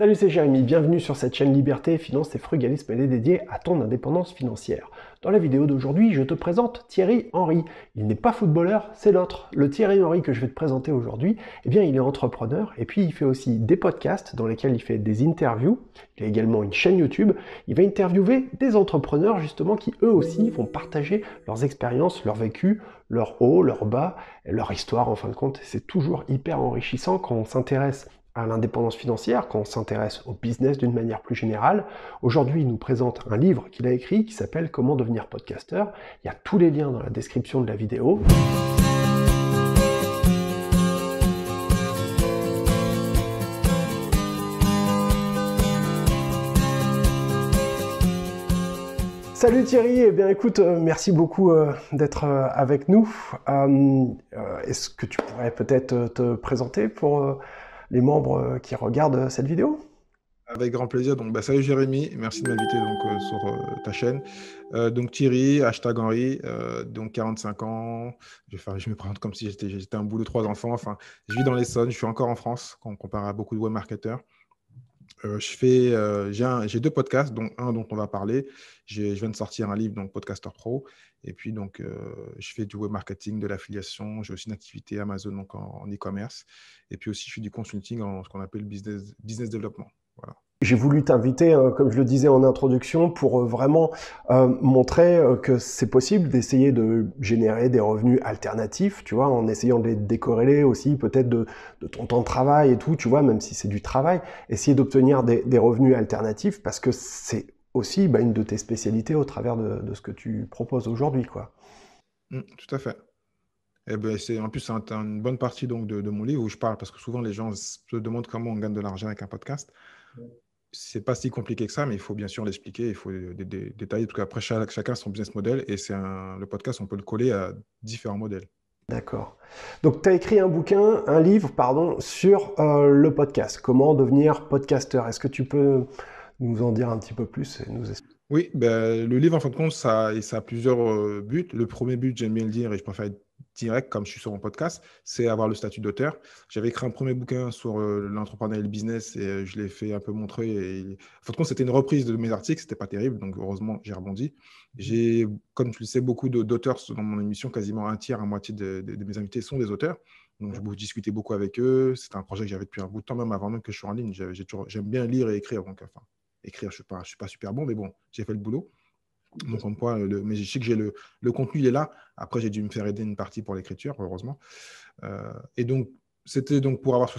Salut, c'est Jérémy, bienvenue sur cette chaîne Liberté, Finance et Frugalisme, elle est dédiée à ton indépendance financière. Dans la vidéo d'aujourd'hui, je te présente Thierry Henry. Il n'est pas footballeur, c'est l'autre. Le Thierry Henry que je vais te présenter aujourd'hui, eh bien, il est entrepreneur et puis il fait aussi des podcasts dans lesquels il fait des interviews. Il a également une chaîne YouTube. Il va interviewer des entrepreneurs justement qui eux aussi vont partager leurs expériences, leur vécu, leurs hauts, leurs bas, leur histoire en fin de compte. C'est toujours hyper enrichissant quand on s'intéresse à l'indépendance financière, quand on s'intéresse au business d'une manière plus générale. Aujourd'hui, il nous présente un livre qu'il a écrit qui s'appelle Comment devenir podcasteur. Il y a tous les liens dans la description de la vidéo. Salut Thierry, eh bien écoute, euh, merci beaucoup euh, d'être euh, avec nous. Est-ce que tu pourrais peut-être te présenter pour les membres euh, qui regardent euh, cette vidéo. Avec grand plaisir. Donc, bah, salut Jérémy, merci de m'inviter donc euh, sur ta chaîne. donc Thierry, hashtag Henri, donc 45 ans. Je, vais faire, je me présente comme si j'étais un boulot trois enfants. Enfin, je vis dans l'Essonne, je suis encore en France, quand on compare à beaucoup de web marketeurs. je fais, j'ai deux podcasts, dont un dont on va parler. Je viens de sortir un livre, donc Podcaster Pro, et puis, donc, euh, je fais du web marketing, de l'affiliation. J'ai aussi une activité Amazon donc en e-commerce. et puis aussi, je fais du consulting en ce qu'on appelle business, business development. Voilà. J'ai voulu t'inviter, euh, comme je le disais en introduction, pour euh, vraiment montrer que c'est possible d'essayer de générer des revenus alternatifs, tu vois, en essayant de les décorréler aussi peut-être de, de, ton temps de travail et tout, tu vois, même si c'est du travail, essayer d'obtenir des, des revenus alternatifs parce que c'est aussi bah, une de tes spécialités au travers de, ce que tu proposes aujourd'hui. quoi. Mmh, tout à fait. Et eh ben, c'est, en plus, c'est une bonne partie donc, de, mon livre où je parle, parce que souvent les gens se demandent comment on gagne de l'argent avec un podcast. c'est pas si compliqué que ça, mais il faut bien sûr l'expliquer, il faut détailler, parce qu'après, chacun son business model, et c'est le podcast, on peut le coller à différents modèles. D'accord. Donc, tu as écrit un bouquin, un livre, pardon, sur euh, le podcast. Comment devenir podcasteur Est-ce que tu peux nous en dire un petit peu plus et nous Oui, ben, le livre, en fin de compte, ça, ça a plusieurs euh, buts. Le premier but, j'aime bien le dire, et je préfère être direct, comme je suis sur mon podcast, c'est avoir le statut d'auteur. J'avais écrit un premier bouquin sur euh, l'entrepreneuriat et le business, et euh, je l'ai fait un peu montrer. Et, En fin de compte, c'était une reprise de mes articles, c'était pas terrible, donc heureusement, j'ai rebondi. J'ai, comme tu le sais, beaucoup d'auteurs dans mon émission, quasiment un tiers, à moitié de, mes invités sont des auteurs. Donc, je discutais beaucoup avec eux. C'est un projet que j'avais depuis un bout de temps, même avant même que je sois en ligne. J'aime bien lire et écrire. Donc, fin écrire, je ne suis, suis, pas super bon, mais bon, j'ai fait le boulot. Donc, en quoi, euh, le, mais je sais que j'ai le, le, contenu, il est là. Après, j'ai dû me faire aider une partie pour l'écriture, heureusement. Euh, et donc, c'était donc pour avoir ce,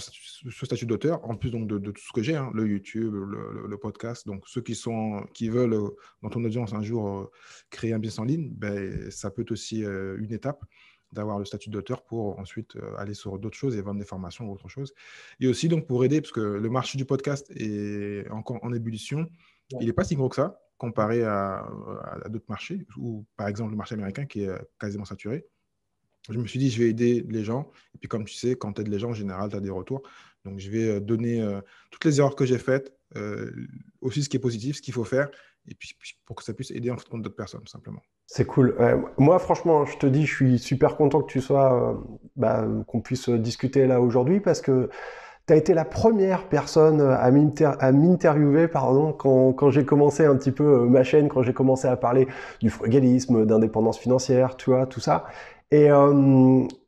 statut d'auteur, en plus donc de, tout ce que j'ai, hein, le YouTube, le, le, podcast. Donc, ceux qui, sont, qui veulent, euh, dans ton audience, un jour, créer un business en ligne, ben, ça peut être aussi une étape d'avoir le statut d'auteur pour ensuite euh, aller sur d'autres choses et vendre des formations ou autre chose. Et aussi donc pour aider, parce que le marché du podcast est encore en ébullition, il n'est pas si gros que ça comparé à, d'autres marchés, ou par exemple le marché américain qui est euh, quasiment saturé. Je me suis dit, je vais aider les gens. Et puis comme tu sais, quand tu aides les gens, en général, tu as des retours. Donc je vais euh, donner toutes les erreurs que j'ai faites, euh, aussi ce qui est positif, ce qu'il faut faire, et puis pour que ça puisse aider en fait d'autres personnes, simplement. C'est cool. Euh, moi, franchement, je te dis, je suis super content que tu sois, euh, bah, qu'on puisse discuter là aujourd'hui parce que tu as été la première personne à m'interviewer pardon, quand, quand j'ai commencé un petit peu ma chaîne, quand j'ai commencé à parler du frugalisme, d'indépendance financière, tu vois, tout ça. Et,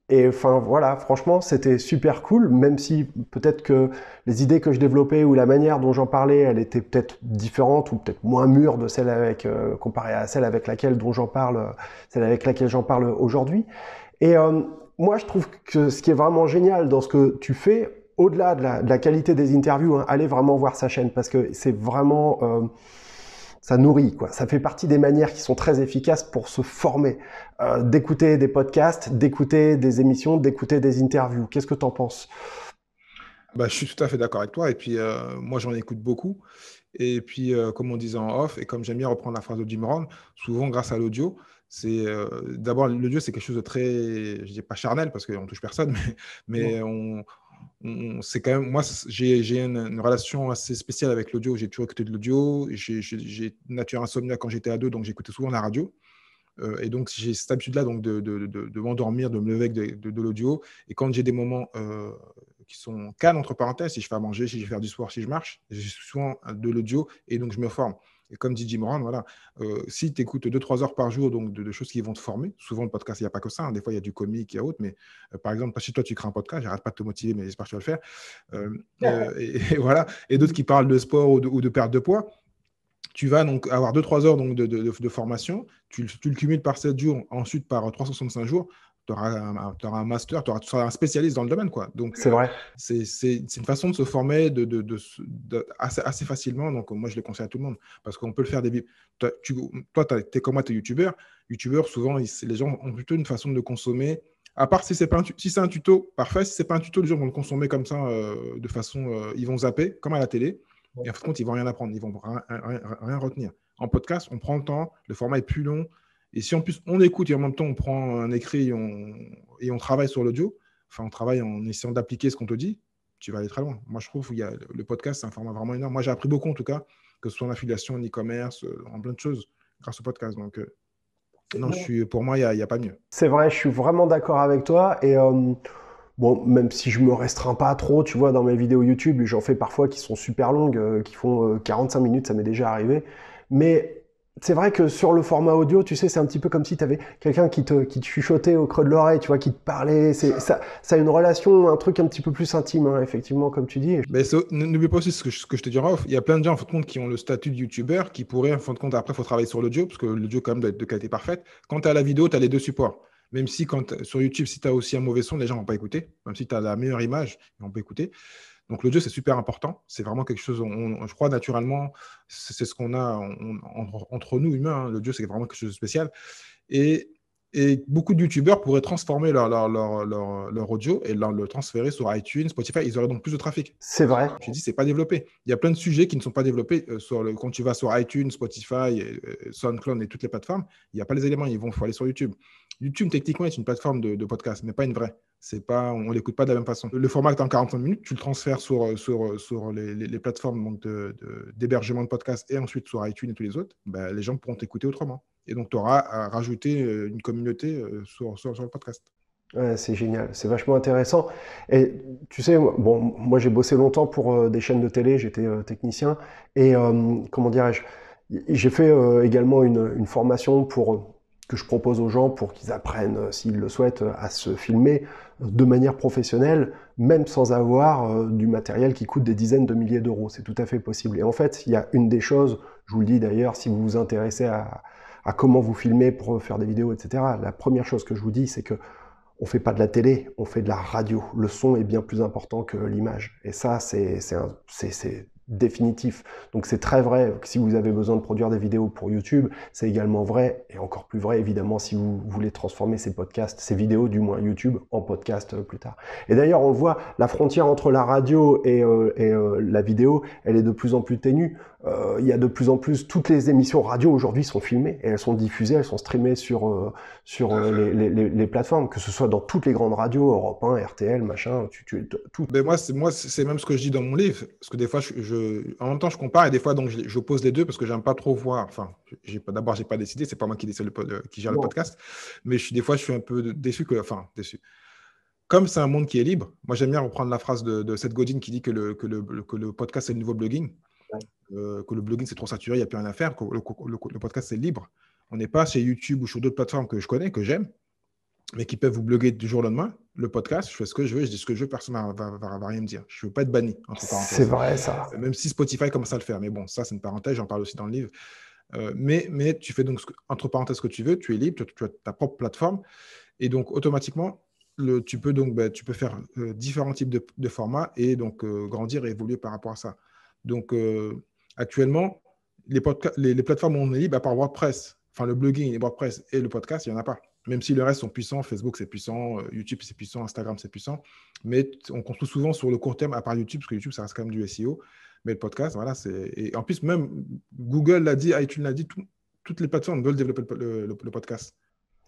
et enfin voilà, franchement, c'était super cool, même si peut-être que les idées que je développais ou la manière dont j'en parlais, elle était peut-être différente ou peut-être moins mûre de celle avec euh, comparée à celle avec laquelle dont j'en parle, euh, celle avec laquelle j'en parle aujourd'hui. Et euh, moi, je trouve que ce qui est vraiment génial dans ce que tu fais, au-delà de, la, qualité des interviews, hein, allez vraiment voir sa chaîne parce que c'est vraiment ça nourrit, quoi. Ça fait partie des manières qui sont très efficaces pour se former, euh, d'écouter des podcasts, d'écouter des émissions, d'écouter des interviews. Qu'est-ce que tu en penses bah, je suis tout à fait d'accord avec toi. Et puis, euh, moi, j'en écoute beaucoup. Et puis, euh, comme on disait en off, et comme j'aime bien reprendre la phrase de Jim Rohn, souvent grâce à l'audio, c'est d'abord l'audio, c'est quelque chose de très, je dis pas charnel parce qu'on touche personne, mais, on, c'est quand même, moi, j'ai une, une, relation assez spéciale avec l'audio. J'ai toujours écouté de l'audio. J'ai nature insomnia quand j'étais à deux donc j'écoutais souvent la radio. Euh, et donc, j'ai cette habitude-là donc de, de, de, m'endormir, de me lever avec de, l'audio. Et quand j'ai des moments euh, qui sont calmes, entre parenthèses, si je fais à manger, si je fais du sport, si je marche, j'ai souvent euh, de l'audio et donc je me forme. Et comme dit Jim voilà, euh, si tu écoutes 2-3 heures par jour donc de, choses qui vont te former, souvent le podcast, il n'y a pas que ça. Hein. des fois, il y a du comique, il y a autre. Mais euh, par exemple, si toi, tu crées un podcast, j'arrête pas de te motiver, mais j'espère que tu vas le faire. Euh, et, voilà. Et d'autres qui parlent de sport ou de, perte de poids tu vas donc avoir 2-3 heures donc de, formation, tu, tu, le cumules par 7 jours, ensuite par 365 jours tu auras, un master, tu seras un spécialiste dans le domaine. Quoi. Donc, c'est euh, vrai. C'est une façon de se former de, de, assez, facilement. Donc, moi, je le conseille à tout le monde parce qu'on peut le faire des. Tu, toi, tu es comme moi, tu es youtubeur. Youtubeur, souvent, les gens ont plutôt une façon de consommer. À part si c'est un, si un tuto, parfait. Si c'est pas un tuto, les gens vont le consommer comme ça, euh, de façon. Euh, ils vont zapper, comme à la télé. Et en fait, compte, ils vont rien apprendre, ils vont rien, rien retenir. En podcast, on prend le temps, le format est plus long, et si en plus on écoute et en même temps on prend un écrit et on, et on travaille sur l'audio, enfin on travaille en essayant d'appliquer ce qu'on te dit, tu vas aller très loin. Moi je trouve que le podcast c'est un format vraiment énorme. Moi j'ai appris beaucoup en tout cas, que ce soit en affiliation, en e-commerce, euh, en plein de choses grâce au podcast. Donc euh, non, je suis, pour moi il n'y a, a, pas mieux. C'est vrai, je suis vraiment d'accord avec toi. Et euh, bon, même si je me restreins pas trop, tu vois, dans mes vidéos YouTube, j'en fais parfois qui sont super longues, qui font 45 minutes, ça m'est déjà arrivé. Mais c'est vrai que sur le format audio, tu sais, c'est un petit peu comme si tu avais quelqu'un qui te, qui chuchotait au creux de l'oreille, tu vois, qui te parlait. C'est, ça, a une relation, un truc un petit peu plus intime, hein, effectivement, comme tu dis. Mais n'oublie pas aussi ce que, je, te dis, off. Il y a plein de gens, en fin de compte, qui ont le statut de youtubeur, qui pourraient, en fin de compte, après, il faut travailler sur l'audio, parce que l'audio, quand même, doit être de qualité parfaite. tu as la vidéo, tu as les deux supports. Même si quand, sur YouTube, si tu as aussi un mauvais son, les gens ne vont pas écouter. Même si tu as la meilleure image, ils vont pas écouter. Donc le Dieu, c'est super important. C'est vraiment quelque chose, je crois, naturellement, c'est ce qu'on a entre nous, humains. Hein. Le Dieu, c'est vraiment quelque chose de spécial. Et et beaucoup de YouTubeurs pourraient transformer leur, leur, leur, leur, audio et le transférer sur iTunes, Spotify. Ils auraient donc plus de trafic. C'est vrai. Je dis, c'est pas développé. Il y a plein de sujets qui ne sont pas développés euh, sur le, quand tu vas sur iTunes, Spotify, et euh, euh, SoundCloud et toutes les plateformes. Il n'y a pas les éléments. Il faut aller sur YouTube. YouTube, techniquement, est une plateforme de, podcast, mais pas une vraie. C'est pas, on ne l'écoute pas de la même façon. Le format est en 45 minutes, tu le transfères sur, sur, sur les, les, plateformes d'hébergement de, de, de podcast et ensuite sur iTunes et tous les autres. Ben, les gens pourront t'écouter autrement. Et donc, tu auras à rajouter euh, une communauté euh, sur, le podcast. c'est génial, c'est vachement intéressant. Et tu sais, bon, moi j'ai bossé longtemps pour euh, des chaînes de télé, j'étais technicien. Et comment dirais-je J'ai fait également une, une formation pour, que je propose aux gens pour qu'ils apprennent, s'ils le souhaitent, à se filmer de manière professionnelle, même sans avoir du matériel qui coûte des dizaines de milliers d'euros. C'est tout à fait possible. Et en fait, il y a une des choses, je vous le dis d'ailleurs, si vous vous intéressez à, à comment vous filmer pour faire des vidéos, etc. La première chose que je vous dis, c'est que on fait pas de la télé, on fait de la radio. Le son est bien plus important que l'image. Et ça, c'est définitif. Donc c'est très vrai que si vous avez besoin de produire des vidéos pour YouTube, c'est également vrai, et encore plus vrai évidemment si vous voulez transformer ces podcasts, ces vidéos du moins YouTube, en podcast euh, plus tard. Et d'ailleurs on voit la frontière entre la radio et, euh, euh, la vidéo, elle est de plus en plus ténue. il y a de plus en plus, toutes les émissions radio aujourd'hui sont filmées, et elles sont diffusées, elles sont streamées sur, sur les, plateformes, que ce soit dans toutes les grandes radios, Europe 1, RTL, machin, tu, tu, tout. Mais ben, moi c'est, moi, c'est même ce que je dis dans mon livre, parce que des fois je euh, en même temps, je compare et des fois, donc, pose les deux parce que j'aime pas trop voir. Enfin, j'ai pas, d'abord, j'ai pas décidé, c'est pas moi qui décide le, qui gère le podcast, mais je suis, des fois, je suis un peu déçu que, enfin, déçu. Comme c'est un monde qui est libre, moi, j'aime bien reprendre la phrase de, Seth Godin qui dit que le, podcast c'est le nouveau blogging, euh, que le blogging c'est trop saturé, il n'y a plus rien à faire, que le, podcast c'est libre. On n'est pas chez YouTube ou sur d'autres plateformes que je connais, que j'aime, mais qui peuvent vous bloguer du jour au lendemain. Le podcast, je fais ce que je veux, je dis ce que je veux, personne ne va, va, rien me dire. Je ne veux pas être banni, C'est vrai, ça. Même si Spotify commence à le faire. Mais bon, ça, c'est une parenthèse, j'en parle aussi dans le livre. Euh, mais, mais tu fais donc, entre parenthèses, ce que tu veux, tu es libre, tu, as ta propre plateforme. Et donc, automatiquement, le, tu peux donc bah, tu peux faire euh, différents types de, de, formats et donc euh, grandir et évoluer par rapport à ça. Donc, actuellement, les, les, plateformes où on est libre, à part WordPress, enfin le blogging les WordPress et le podcast, il n'y en a pas même si le reste sont puissants, Facebook c'est puissant, euh, YouTube c'est puissant, Instagram c'est puissant, mais on construit souvent sur le court terme, à part YouTube, parce que YouTube ça reste quand même du SEO, mais le podcast, voilà, c'est. Et en plus, même Google l'a dit, iTunes l'a dit, toutes les plateformes veulent développer le, podcast.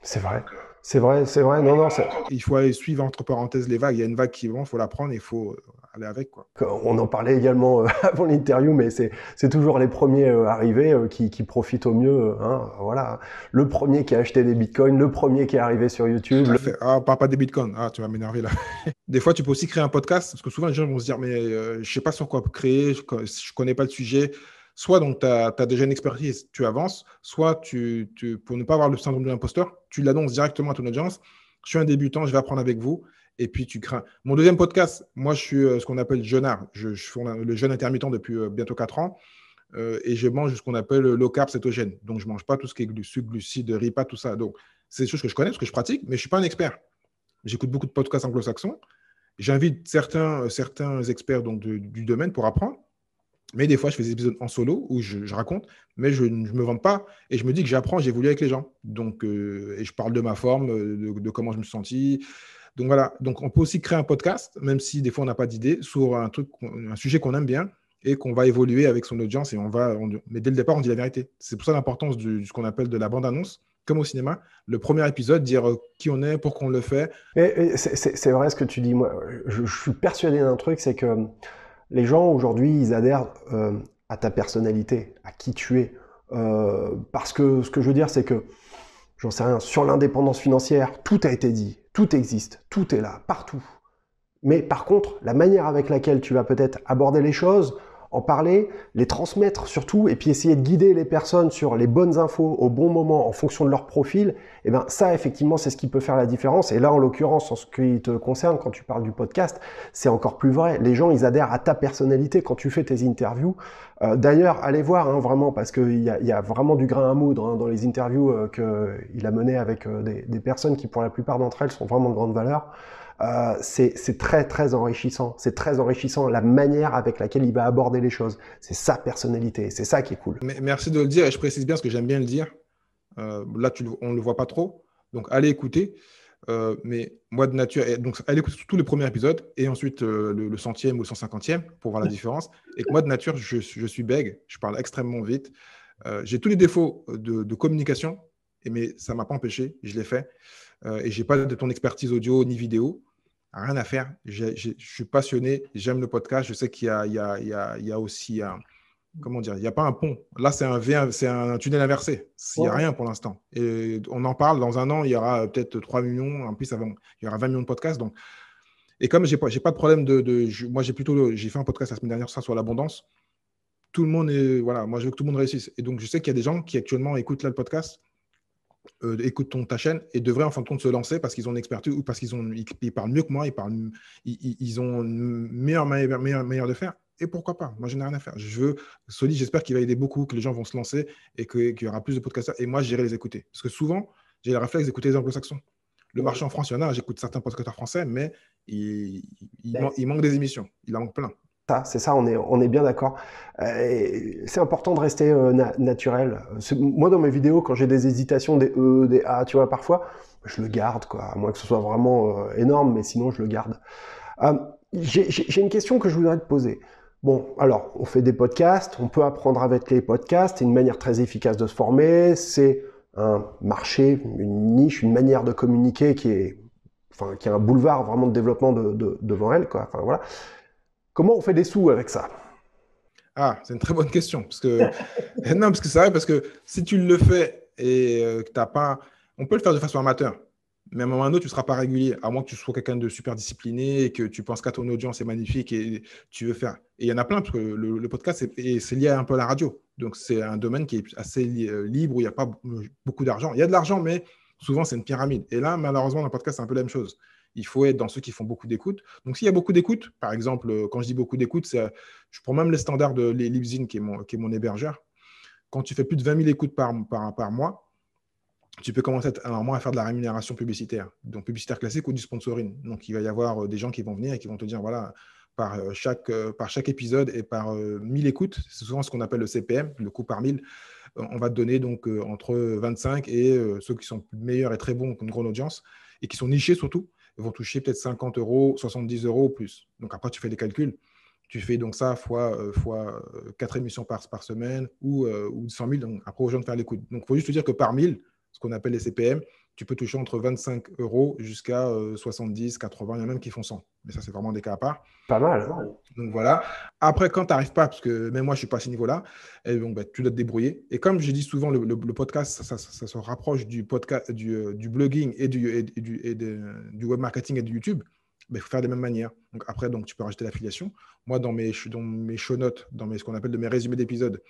C'est vrai. Euh, c'est vrai, c'est vrai. Non, non, il faut aller suivre entre parenthèses les vagues. Il y a une vague qui vient, il faut la prendre et il faut euh, aller avec. Quoi. On en parlait également euh, avant l'interview, mais c'est toujours les premiers euh, arrivés qui, profitent au mieux. Hein. voilà. Le premier qui a acheté des bitcoins, le premier qui est arrivé sur YouTube. Ah, parle pas des bitcoins. Ah, tu vas m'énerver là. des fois, tu peux aussi créer un podcast parce que souvent les gens vont se dire Mais je ne sais pas sur quoi créer, je, je connais pas le sujet soit donc tu as, déjà une expertise, tu avances, soit tu, pour ne pas avoir le syndrome de l'imposteur, tu l'annonces directement à ton audience. Je suis un débutant, je vais apprendre avec vous. Et puis tu crains. Mon deuxième podcast, moi je suis euh, ce qu'on appelle jeunard. Je, je suis le jeune intermittent depuis euh, bientôt 4 ans. Euh, et je mange ce qu'on appelle low carb cétogène. Donc je ne mange pas tout ce qui est sucre, glucides, ripa, tout ça. Donc c'est des choses que je connais, parce que je pratique, mais je ne suis pas un expert. J'écoute beaucoup de podcasts anglo-saxons. J'invite certains, experts donc, du domaine pour apprendre. Mais des fois, je fais des épisodes en solo où je, raconte, mais je ne me vends pas et je me dis que j'apprends, j'évolue avec les gens. Donc, euh, et je parle de ma forme, euh, de, comment je me suis senti. Donc voilà. Donc, on peut aussi créer un podcast, même si des fois on n'a pas d'idée, sur un truc, un sujet qu'on aime bien et qu'on va évoluer avec son audience et on va. mais dès le départ, on dit la vérité. C'est pour ça l'importance de ce qu'on appelle de la bande-annonce comme au cinéma, le premier épisode, dire euh, qui on est, pourquoi on le fait. Et, c'est vrai ce que tu dis. Moi, je, je suis persuadé d'un truc, c'est que les gens aujourd'hui, ils adhèrent euh, à ta personnalité, à qui tu es. Euh, parce que ce que je veux dire, c'est que, j'en sais rien, sur l'indépendance financière, tout a été dit, tout existe, tout est là, partout. Mais par contre, la manière avec laquelle tu vas peut-être aborder les choses, en parler, les transmettre surtout, et puis essayer de guider les personnes sur les bonnes infos au bon moment en fonction de leur profil, et eh bien ça, effectivement, c'est ce qui peut faire la différence. Et là, en l'occurrence, en ce qui te concerne, quand tu parles du podcast, c'est encore plus vrai. Les gens, ils adhèrent à ta personnalité quand tu fais tes interviews. Euh, d'ailleurs, allez voir, hein, vraiment, parce qu'il y, a vraiment du grain à moudre hein, dans les interviews euh, qu'il a menées avec euh, des, des, personnes qui, pour la plupart d'entre elles, sont vraiment de grande valeur. Euh, c'est très très enrichissant. C'est très enrichissant la manière avec laquelle il va aborder les choses. C'est sa personnalité, c'est ça qui est cool. Merci de le dire et je précise bien ce que j'aime bien le dire. Euh, là, on ne le voit pas trop, donc allez écouter. Euh, mais moi de nature, donc allez écouter tous les premiers épisodes et ensuite le, centième ou le cent cinquantième pour voir la différence. Et moi de nature, je, suis bègue, je parle extrêmement vite. J'ai tous les défauts de, communication, mais ça m'a pas empêché, je l'ai fait. Euh, et j'ai pas de ton expertise audio ni vidéo, rien à faire. Je, suis passionné, j'aime le podcast. Je sais qu'il y, a, aussi un, comment dire, il n'y a pas un pont. Là, c'est un, un tunnel inversé. Il n'y a rien pour l'instant. Et on en parle dans un an, il y aura peut-être 3 millions. En plus, il y aura 20 millions de podcasts. Donc, et comme je n'ai pas de problème de, moi j'ai plutôt, j'ai fait un podcast la semaine dernière ça sur l'abondance. Tout le monde est, voilà, moi je veux que tout le monde réussisse. Et donc je sais qu'il y a des gens qui actuellement écoutent le podcast euh, écoute écoutent ta chaîne et devraient en fin de compte se lancer parce qu'ils ont une expertise ou parce qu'ils ont, parlent mieux que moi, ils, parlent, ils, ont une meilleure manière, de faire. Et pourquoi pas Moi, je n'ai rien à faire. Je veux, Soli, j'espère qu'il va aider beaucoup, que les gens vont se lancer et qu'il y aura plus de podcasteurs. Et moi, j'irai les écouter. Parce que souvent, j'ai le réflexe d'écouter les anglo-saxons. Le marché en France, il y en a. J'écoute certains podcasteurs français, mais il, il ben manque des émissions. Il en manque plein ça, c'est ça, on est, on est bien d'accord. Euh, c'est important de rester euh, naturel. Moi, dans mes vidéos, quand j'ai des hésitations, des E, des A, tu vois, parfois, je le garde, quoi. À moins que ce soit vraiment euh, énorme, mais sinon, je le garde. j'ai une question que je voudrais te poser. Bon, alors, on fait des podcasts, on peut apprendre avec les podcasts, c'est une manière très efficace de se former, c'est un marché, une niche, une manière de communiquer qui est, enfin, qui a un boulevard vraiment de développement devant elle, quoi. Enfin, voilà. Comment on fait des sous avec ça Ah, c'est une très bonne question. Parce que... non, parce que c'est vrai, parce que si tu le fais et euh, que tu n'as pas. On peut le faire de façon amateur, mais à un moment donné tu ne seras pas régulier, à moins que tu sois quelqu'un de super discipliné et que tu penses qu'à ton audience est magnifique et tu veux faire. Et il y en a plein, parce que le, podcast, c'est lié un peu à la radio. Donc, c'est un domaine qui est assez euh, libre, où il n'y a pas beaucoup d'argent. Il y a de l'argent, mais souvent, c'est une pyramide. Et là, malheureusement, dans le podcast, c'est un peu la même chose il faut être dans ceux qui font beaucoup d'écoute. Donc, s'il y a beaucoup d'écoute, par exemple, euh, quand je dis beaucoup d'écoute, euh, je prends même les standards de Libsyn, qui, est mon, hébergeur. Quand tu fais plus de 20 000 écoutes par, mois, tu peux commencer à, à faire de la rémunération publicitaire, donc publicitaire classique ou du sponsoring. Donc, il va y avoir euh, des gens qui vont venir et qui vont te dire, voilà, par chaque, épisode et par 1000 écoutes, c'est souvent ce qu'on appelle le CPM, le coût par 1000, on va te donner donc entre 25 et ceux qui sont meilleurs et très bons, une grande audience, et qui sont nichés surtout, vont toucher peut-être 50 euros, 70 euros ou plus. Donc après, tu fais les calculs. Tu fais donc ça fois, euh, fois 4 euh, émissions par, semaine ou, euh, ou 100 000. Donc après, on gens de faire les Donc il faut juste te dire que par 1000, ce qu'on appelle les CPM, tu peux toucher entre 25 euros jusqu'à 70, euh, 80, il y en a même qui font 100. Mais ça, c'est vraiment des cas à part. Pas mal. donc voilà. Après, quand tu n'arrives pas, parce que même moi, je ne suis pas à ce niveau-là, et eh, bah, tu dois te débrouiller. Et comme je dis souvent, le, podcast, ça, se rapproche du, podcast, euh, du, blogging et, du, et, du, et du web marketing et du YouTube. Mais bah, il faut faire des mêmes manières. Donc après, donc, tu peux rajouter l'affiliation. Moi, dans mes, dans mes show notes, dans mes, ce qu'on appelle de mes résumés d'épisodes,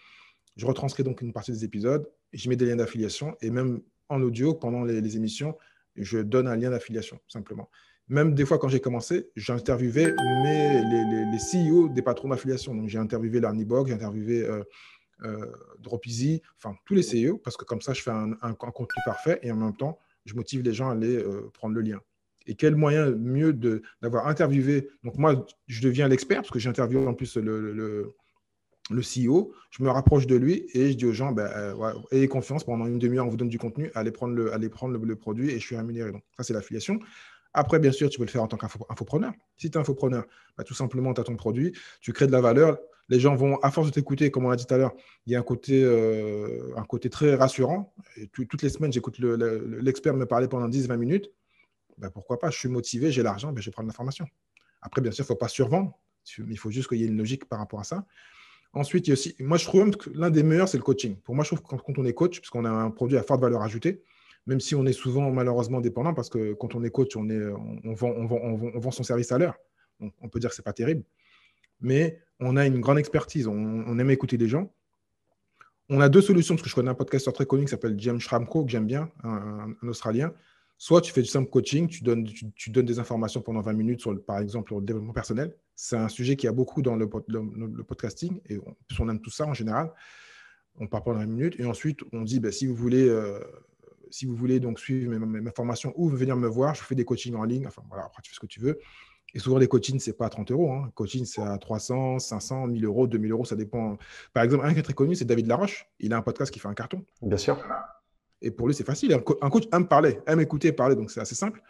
je retranscris donc une partie des épisodes, j'y mets des liens d'affiliation et même en audio pendant les, émissions. Je donne un lien d'affiliation, simplement. Même des fois, quand j'ai commencé, j'interviewais les, les, les, CEO des patrons d'affiliation. Donc, j'ai interviewé Larny j'ai interviewé euh, euh enfin, tous les CEO, parce que comme ça, je fais un, contenu parfait et en même temps, je motive les gens à aller euh, prendre le lien. Et quel moyen mieux d'avoir interviewé Donc, moi, je deviens l'expert, parce que j'interviewe en plus le, le CEO, je me rapproche de lui et je dis aux gens, ben, euh, ayez confiance, pendant une demi-heure, on vous donne du contenu, allez prendre le, allez prendre le, produit et je suis rémunéré. Donc, ça, c'est l'affiliation. Après, bien sûr, tu peux le faire en tant qu'infopreneur. Si tu es infopreneur, bah, tout simplement, tu as ton produit, tu crées de la valeur. Les gens vont, à force de t'écouter, comme on l'a dit tout à l'heure, il y a un côté, euh, un côté très rassurant. toutes les semaines, j'écoute l'expert me parler pendant 10-20 minutes. Ben, pourquoi pas Je suis motivé, j'ai l'argent, ben, je vais prendre l'information. Après, bien sûr, il ne faut pas survendre. Il faut juste qu'il y ait une logique par rapport à ça. Ensuite, il y a aussi, moi, je trouve que l'un des meilleurs, c'est le coaching. Pour moi, je trouve que quand, on est coach, puisqu'on a un produit à forte valeur ajoutée, même si on est souvent malheureusement dépendant, parce que quand on est coach, on, vend, son service à l'heure. On, peut dire que ce n'est pas terrible. Mais on a une grande expertise. On, aime écouter des gens. On a deux solutions, parce que je connais un podcasteur très connu qui s'appelle James Schramko, que j'aime bien, un Australien. Soit tu fais du simple coaching, tu donnes, tu, donnes des informations pendant 20 minutes, sur, par exemple, sur le développement personnel. C'est un sujet qui a beaucoup dans le, le, podcasting et on, on, aime tout ça en général. On part pendant 20 minutes et ensuite on dit ben, si vous voulez. Euh, si vous voulez donc suivre mes, formations ou venir me voir, je fais des coachings en ligne. Enfin, voilà, après, tu fais ce que tu veux. Et souvent, les coachings, ce n'est pas à 30 euros. Hein. Coaching, c'est à 300, 500, 1000 euros, 2000 euros, ça dépend. Par exemple, un qui est très connu, c'est David Laroche. Il a un podcast qui fait un carton. Bien sûr. Et pour lui, c'est facile. Un coach aime parler, aime écouter parler, donc c'est assez simple.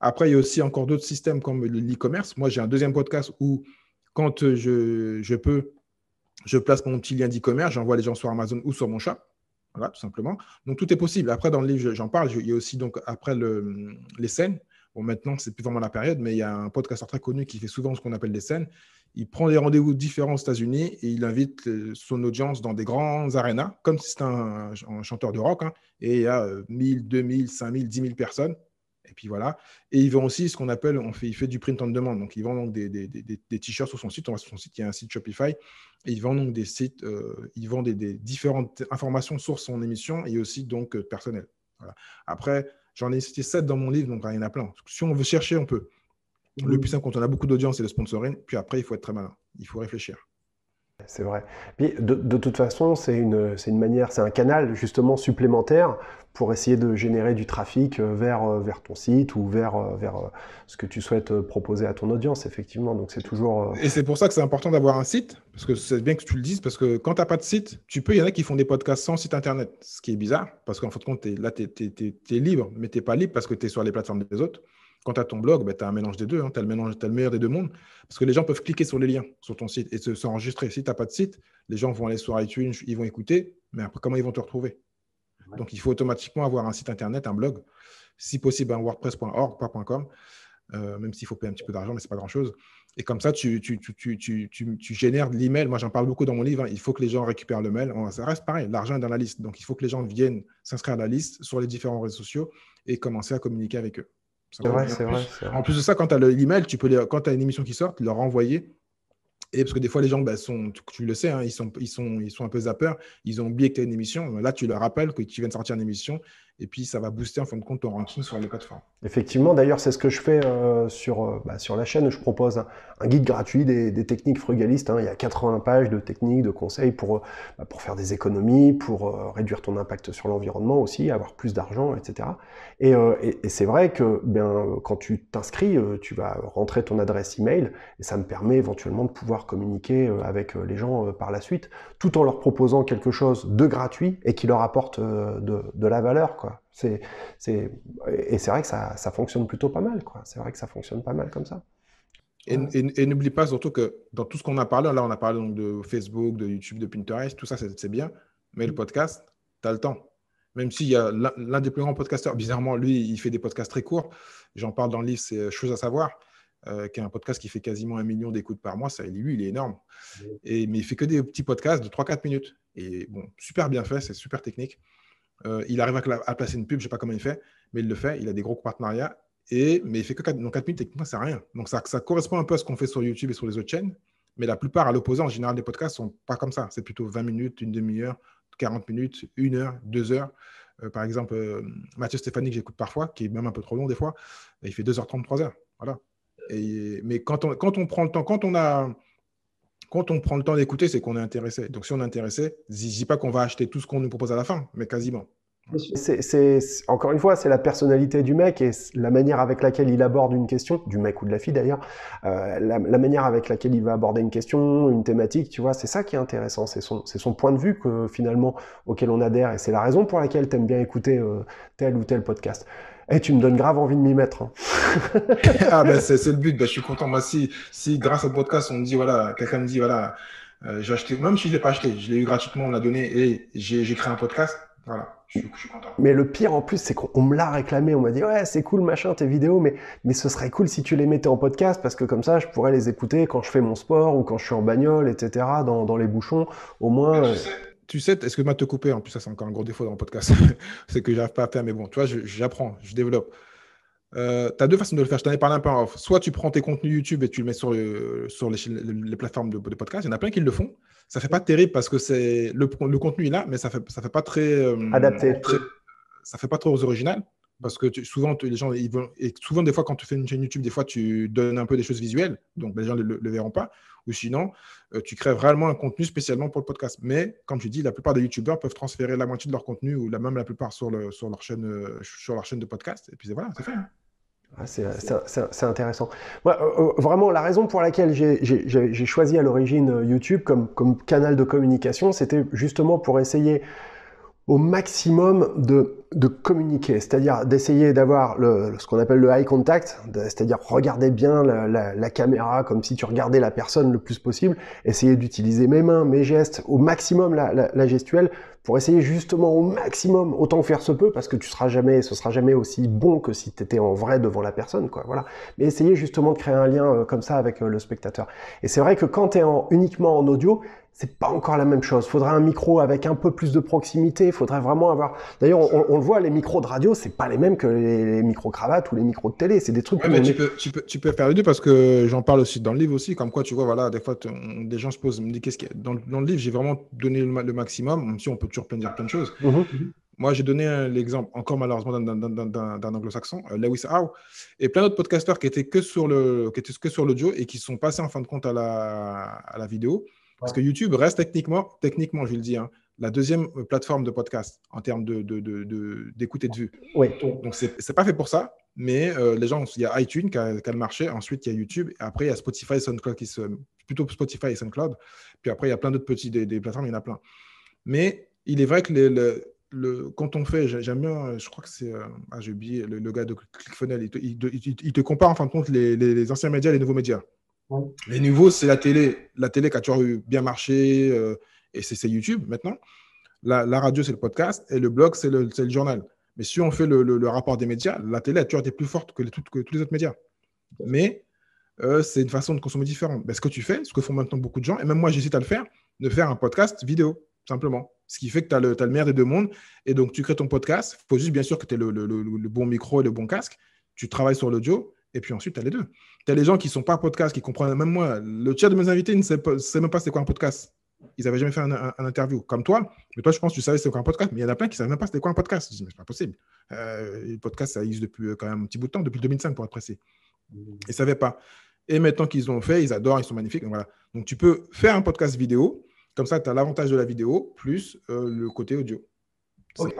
Après, il y a aussi encore d'autres systèmes comme l'e-commerce. Moi, j'ai un deuxième podcast où, quand je, peux, je place mon petit lien d'e-commerce, j'envoie les gens sur Amazon ou sur mon chat. Voilà, tout simplement. Donc, tout est possible. Après, dans le livre, j'en parle. Il y a aussi, donc, après le, les scènes. Bon, maintenant, c'est plus vraiment la période, mais il y a un podcast très connu qui fait souvent ce qu'on appelle des scènes il prend des rendez-vous différents aux États-Unis et il invite euh, son audience dans des grands arénas, comme si c'était un, chanteur de rock. Hein, et il y a 1000, 2000, 5000, 10 000 personnes. Et puis voilà. Et il vend aussi ce qu'on appelle, on fait, il fait du print on demand. Donc il vend donc des, t-shirts sur son site. On va sur son site, il y a un site Shopify. Et il vend donc des sites, euh, il vend des, différentes informations sur son émission et aussi donc euh, personnel. Après, j'en ai cité 7 dans mon livre, donc il y en a plein. Si on veut chercher, on peut. Le plus simple quand on a beaucoup d'audience, c'est le sponsoring. Puis après, il faut être très malin. Il faut réfléchir. C'est vrai. de, toute façon, c'est une, manière, c'est un canal justement supplémentaire pour essayer de générer du trafic euh, vers, euh, vers ton site ou vers, euh, vers ce que tu souhaites proposer à ton audience, effectivement. Donc c'est toujours. Et c'est pour ça que c'est important d'avoir un site, parce que c'est bien que tu le dises, parce que quand tu n'as pas de site, tu peux, il y en a qui font des podcasts sans site internet, ce qui est bizarre, parce qu'en fin de compte, là, tu es, libre, mais tu n'es pas libre parce que tu es sur les plateformes des autres. Quand tu as ton blog, bah, tu as un mélange des deux, hein. tu as, le meilleur des deux mondes, parce que les gens peuvent cliquer sur les liens sur ton site et s'enregistrer. si tu n'as pas de site, les gens vont aller sur iTunes, ils vont écouter, mais après, comment ils vont te retrouver Donc, il faut automatiquement avoir un site internet, un blog, si possible un wordpress.org, pas.com, euh, même s'il faut payer un petit peu d'argent, mais ce n'est pas grand-chose. Et comme ça, tu, génères de l'email. Moi, j'en parle beaucoup dans mon livre. Hein. Il faut que les gens récupèrent le mail. Ça reste pareil. L'argent est dans la liste. Donc, il faut que les gens viennent s'inscrire à la liste sur les différents réseaux sociaux et commencer à communiquer avec eux. C'est vrai, c'est vrai, En plus de ça, quand tu as l'email, tu peux quand tu as une émission qui sort, leur renvoyer. Et parce que des fois, les gens bah, sont, tu, le sais, hein, ils, sont, ils, sont, ils sont un peu zappeurs, ils ont oublié que tu as une émission. Là, tu leur rappelles que tu viens de sortir une émission et puis, ça va booster en fin de compte ton ranking sur les plateformes. Effectivement, d'ailleurs, c'est ce que je fais euh, sur, euh, bah, sur la chaîne. Je propose un, guide gratuit des, techniques frugalistes. Hein. Il y a 80 pages de techniques, de conseils pour, euh, bah, pour faire des économies, pour réduire ton impact sur l'environnement aussi, avoir plus d'argent, etc. Et, c'est vrai que bien, quand tu t'inscris, tu vas rentrer ton adresse email et ça me permet éventuellement de pouvoir communiquer avec les gens par la suite, tout en leur proposant quelque chose de gratuit et qui leur apporte de, la valeur. C'est, c'est, et c'est vrai que ça, ça, fonctionne plutôt pas mal, quoi. C'est vrai que ça fonctionne pas mal comme ça. Et, et, n'oublie pas surtout que dans tout ce qu'on a parlé, là on a parlé donc de Facebook, de YouTube, de Pinterest, tout ça c'est, c'est bien, mais le mm. podcast, tu as le temps. Même s'il y a l'un des plus grands podcasteurs, bizarrement, lui, il fait des podcasts très courts. J'en parle dans le livre, c'est euh, Chose à savoir. Euh, qui est un podcast qui fait quasiment un million d'écoutes par mois. Ça, lui, il est énorme. Mm. Et, mais il fait que des petits podcasts de 3-4 minutes. Et bon, super bien fait, c'est super technique. Euh, il arrive à, placer une pub, je ne sais pas comment il fait, mais il le fait. Il a des gros partenariats. Et, mais il fait que 4, donc 4 minutes, techniquement, c'est rien. Donc ça, ça, correspond un peu à ce qu'on fait sur YouTube et sur les autres chaînes. Mais la plupart, à l'opposé, en général, les podcasts ne sont pas comme ça. C'est plutôt 20 minutes, une demi-heure, 40 minutes, une heure, deux heures. Euh, par exemple, euh, Mathieu Stéphanie, que j'écoute parfois, qui est même un peu trop long des fois, il fait 2h30, 3h. Voilà. Et, mais quand on, quand on prend le temps, quand on a quand on prend le temps d'écouter, c'est qu'on est intéressé. Donc, si on est intéressé, je ne dis pas qu'on va acheter tout ce qu'on nous propose à la fin, mais quasiment. C'est, encore une fois, c'est la personnalité du mec et la manière avec laquelle il aborde une question, du mec ou de la fille d'ailleurs, euh, la, manière avec laquelle il va aborder une question, une thématique, tu vois, c'est ça qui est intéressant, c'est son, point de vue que finalement auquel on adhère et c'est la raison pour laquelle t'aimes bien écouter euh, tel ou tel podcast. Eh, tu me donnes grave envie de m'y mettre. Hein. ah ben c'est, le but. Ben, je suis content. Moi, si, si grâce au podcast, on me dit voilà, quelqu'un me dit voilà, euh, j'ai acheté, même si je l'ai pas acheté, je l'ai eu gratuitement, on l'a donné et j'ai, créé un podcast. Voilà. Je, suis content. Mais le pire en plus, c'est qu'on me l'a réclamé. On m'a dit ouais, c'est cool machin tes vidéos, mais mais ce serait cool si tu les mettais en podcast parce que comme ça, je pourrais les écouter quand je fais mon sport ou quand je suis en bagnole, etc. Dans, dans les bouchons, au moins tu sais, est-ce que moi te couper, en plus, ça, c'est encore un gros défaut dans le podcast. c'est que j'arrive pas à faire, mais bon, tu vois, j'apprends, je, développe. Euh, tu as deux façons de le faire. Je t'en ai parlé un peu Soit tu prends tes contenus YouTube et tu les mets sur, sur les, plateformes de, podcast. Il y en a plein qui le font. Ça ne fait pas mm. terrible parce que le, le, contenu est là, mais ça fait, ça fait pas très. Euh, Adapté. ça fait pas trop original. Parce que souvent, les gens, ils vont, et souvent, des fois, quand tu fais une chaîne YouTube, des fois, tu donnes un peu des choses visuelles, donc ben, les gens ne le, verront pas. Ou sinon, euh, tu crées vraiment un contenu spécialement pour le podcast. Mais, comme je dis, la plupart des YouTubeurs peuvent transférer la moitié de leur contenu, ou la, même la plupart, sur, sur, leur chaîne, euh, sur leur chaîne de podcast. Et puis voilà, c'est fait. Hein. Ah, c'est intéressant. Euh, vraiment, la raison pour laquelle j'ai choisi à l'origine YouTube comme, comme canal de communication, c'était justement pour essayer au maximum de, communiquer, c'est-à-dire d'essayer d'avoir ce qu'on appelle le eye contact, c'est-à-dire regarder bien la, caméra comme si tu regardais la personne le plus possible, essayer d'utiliser mes mains, mes gestes, au maximum la, gestuelle, pour essayer justement au maximum, autant faire se peut, parce que tu seras jamais, ce sera jamais aussi bon que si tu étais en vrai devant la personne, quoi, voilà. Mais essayer justement de créer un lien euh, comme ça avec euh, le spectateur. Et c'est vrai que quand tu es uniquement en audio, c'est pas encore la même chose. Il Faudrait un micro avec un peu plus de proximité. Il Faudrait vraiment avoir. D'ailleurs, on, le voit, les micros de radio, c'est pas les mêmes que les, micros cravates ou les micros de télé. C'est des trucs. tu, peux, tu, tu, peux, faire les deux parce que j'en parle aussi dans le livre aussi. Comme quoi, tu vois, voilà, des fois, des gens se posent, me disent qu'est-ce qu'il y a dans, le livre. J'ai vraiment donné le, maximum. Même si on peut toujours dire plein de choses. Mm-hmm. Moi, j'ai donné euh, l'exemple, encore malheureusement, d'un anglo-saxon, euh, Lewis Howe, et plein d'autres podcasteurs qui étaient que sur l'audio et qui sont passés en fin de compte à la vidéo. Parce que YouTube reste techniquement, techniquement, je le dis, hein, la deuxième euh, plateforme de podcast en termes d'écoute de, et de vue. Donc, ce n'est pas fait pour ça, mais euh, les gens, il y a iTunes qui a, le marché, ensuite il y a YouTube, après il y a Spotify et SoundCloud qui plutôt Spotify et SoundCloud, puis après il y a plein d'autres petites plateformes, il y en a plein. Mais il est vrai que quand on fait, j'aime bien, je crois que c'est. Euh, ah, j'ai oublié, le, gars de Clickfunnel, il te, compare en fin de compte les anciens médias et les nouveaux médias. Les nouveaux, c'est la télé. La télé qui a toujours eu bien marché, euh, et c'est YouTube maintenant. La, radio, c'est le podcast, et le blog, c'est le, journal. Mais si on fait le, rapport des médias, la télé a toujours été plus forte que, que tous les autres médias. Mais euh, c'est une façon de consommer différente. ce que tu fais, ce que font maintenant beaucoup de gens, et même moi, j'hésite à le faire, de faire un podcast vidéo, simplement. Ce qui fait que tu as, as, le meilleur des deux mondes. Et donc, tu crées ton podcast. Il faut juste, bien sûr, que tu aies le bon micro et le bon casque. Tu travailles sur l'audio et puis ensuite, tu as les deux. Tu as les gens qui ne sont pas podcast, qui comprennent, même moi, le tiers de mes invités ne sait, même pas c'est quoi un podcast. Ils n'avaient jamais fait un, interview, comme toi. Mais toi, je pense que tu savais c'est quoi un podcast, mais il y en a plein qui ne savent même pas c'était quoi un podcast. Ils disent, mais c'est pas possible. Euh, le podcast, ça existe depuis euh, quand même un petit bout de temps, depuis 2005 pour être précis. Ils ne mm. savaient pas. Et maintenant qu'ils l'ont fait, ils adorent, ils sont magnifiques. Donc, voilà. Donc tu peux faire un podcast vidéo, comme ça, tu as l'avantage de la vidéo, plus euh, le côté audio. C'est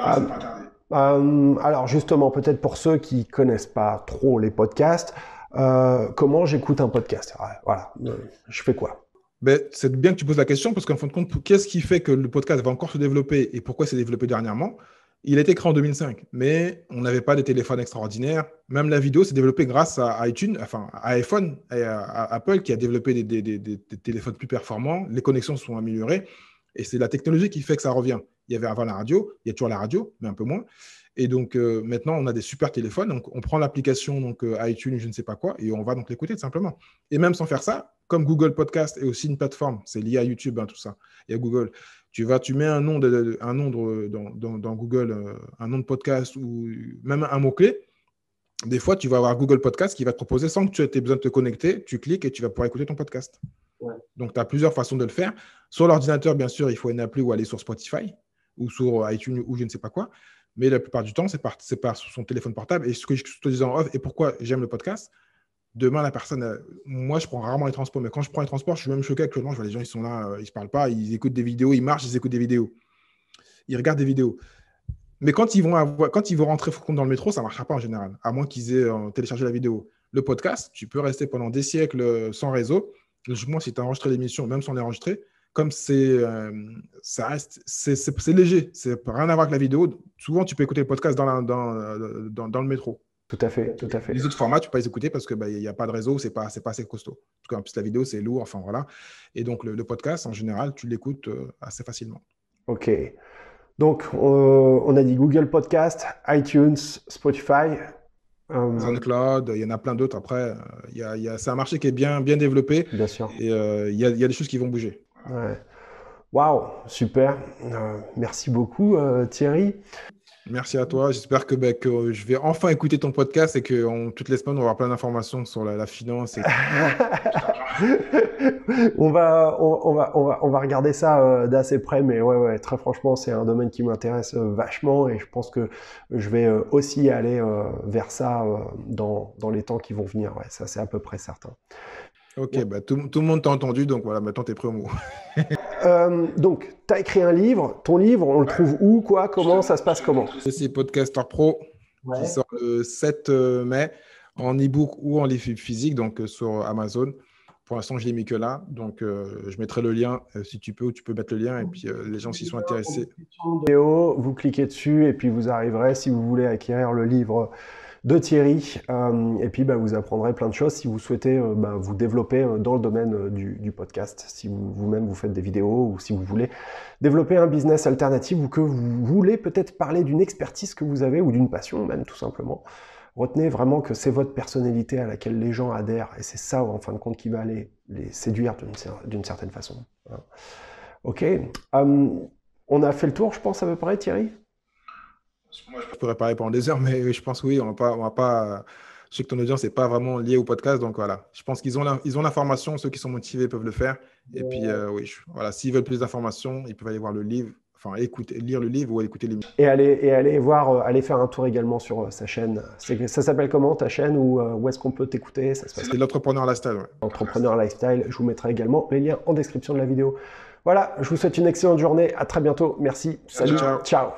euh, alors justement, peut-être pour ceux qui connaissent pas trop les podcasts, euh, comment j'écoute un podcast ah, Voilà, je fais quoi ben, C'est bien que tu poses la question parce qu'en fin de compte, qu'est-ce qui fait que le podcast va encore se développer et pourquoi s'est développé dernièrement Il a été créé en 2005, mais on n'avait pas de téléphones extraordinaires. Même la vidéo s'est développée grâce à iTunes, enfin à iPhone et à, Apple qui a développé des téléphones plus performants. Les connexions sont améliorées et c'est la technologie qui fait que ça revient il y avait avant la radio, il y a toujours la radio, mais un peu moins. Et donc euh, maintenant, on a des super téléphones. Donc on prend l'application donc euh, iTunes, je ne sais pas quoi, et on va donc l'écouter tout simplement. Et même sans faire ça, comme Google Podcast est aussi une plateforme, c'est lié à YouTube, hein, tout ça, et à Google. Tu vas, tu mets un nom, de, un nom dans, Google, euh, un nom de podcast ou même un mot clé. Des fois, tu vas avoir Google Podcast qui va te proposer sans que tu aies besoin de te connecter. Tu cliques et tu vas pouvoir écouter ton podcast. Donc, tu as plusieurs façons de le faire. Sur l'ordinateur, bien sûr, il faut une appli ou aller sur Spotify ou sur iTunes ou je ne sais pas quoi. Mais la plupart du temps, c'est par, sur son téléphone portable. Et ce que je te disais en off, et pourquoi j'aime le podcast, demain, la personne, euh, moi, je prends rarement les transports, mais quand je prends les transports, je suis même choqué actuellement. Je vois les gens, ils sont là, euh, ils ne se parlent pas, ils écoutent des vidéos, ils marchent, ils écoutent des vidéos. Ils regardent des vidéos. Mais quand ils vont, quand ils vont rentrer dans le métro, ça ne marchera pas en général, à moins qu'ils aient euh, téléchargé la vidéo. Le podcast, tu peux rester pendant des siècles sans réseau. Logiquement, si tu as enregistré l'émission, même sans l'enregistrer, comme c'est euh, ça reste c'est léger, c'est rien à voir avec la vidéo. Souvent, tu peux écouter le podcast dans, dans, dans, le métro. Tout à fait, tout à fait. Les autres formats, tu peux pas les écouter parce que bah, il y n'y a pas de réseau, c'est pas c'est pas assez costaud. En, cas, plus, la vidéo c'est lourd, enfin voilà. Et donc le, podcast en général, tu l'écoutes euh, assez facilement. Ok. Donc euh, on a dit Google Podcast, iTunes, Spotify. SoundCloud, il y en a plein d'autres. Après, il y a, y a, c'est un marché qui est bien, bien développé. Bien sûr. Et il y, a, y a des choses qui vont bouger. Ouais. Waouh, super. Euh, merci beaucoup, euh, Thierry. Merci à toi. J'espère bah, que, je vais enfin écouter ton podcast et que on, toutes les semaines, on avoir plein d'informations sur la, finance. on, va, on, va, on, va, regarder ça euh, d'assez près, mais ouais, très franchement, c'est un domaine qui m'intéresse vachement et je pense que je vais aussi aller vers ça dans, les temps qui vont venir. Ouais, ça, c'est à peu près certain. Ok, bah, tout, le monde t'a entendu, donc voilà, maintenant t'es prêt au mot. euh, donc, as écrit un livre, ton livre, on le trouve où, quoi, comment, ça se passe comment C'est Podcaster Pro qui sort le 7 euh, mai en e-book ou en livre physique, donc euh, sur Amazon. Pour l'instant, je l'ai mis que là, donc euh, je mettrai le lien si tu peux, ou tu peux mettre le lien, et puis les gens s'y sont intéressés. Vous cliquez dessus, et puis vous arriverez, si vous voulez acquérir le livre de Thierry. Euh, et puis, bah, vous apprendrez plein de choses si vous souhaitez euh, bah, vous développer euh, dans le domaine du, podcast, si vous-même vous, faites des vidéos ou si vous voulez développer un business alternatif ou que vous voulez peut-être parler d'une expertise que vous avez ou d'une passion même tout simplement. Retenez vraiment que c'est votre personnalité à laquelle les gens adhèrent et c'est ça en fin de compte qui va les, séduire d'une certaine façon. Hein. Ok, on a fait le tour, je pense, à peu près, Thierry je pourrais parler pendant des heures, mais je pense oui, on va pas, on va pas. Je sais que ton audience n'est pas vraiment liée au podcast, donc voilà. Je pense qu'ils ont ils ont l'information, ceux qui sont motivés peuvent le faire. Et puis euh, oui, voilà, s'ils veulent plus d'informations, ils peuvent aller voir le livre, enfin écouter, lire le livre ou écouter les. Et aller et aller voir, euh, aller faire un tour également sur euh, sa chaîne. Ça s'appelle comment ta chaîne ou où est-ce qu'on peut t'écouter C'est l'entrepreneur lifestyle. Entrepreneur lifestyle. Je vous mettrai également les liens en description de la vidéo. Voilà, je vous souhaite une excellente journée. À très bientôt. Merci. Salut. ciao. ciao.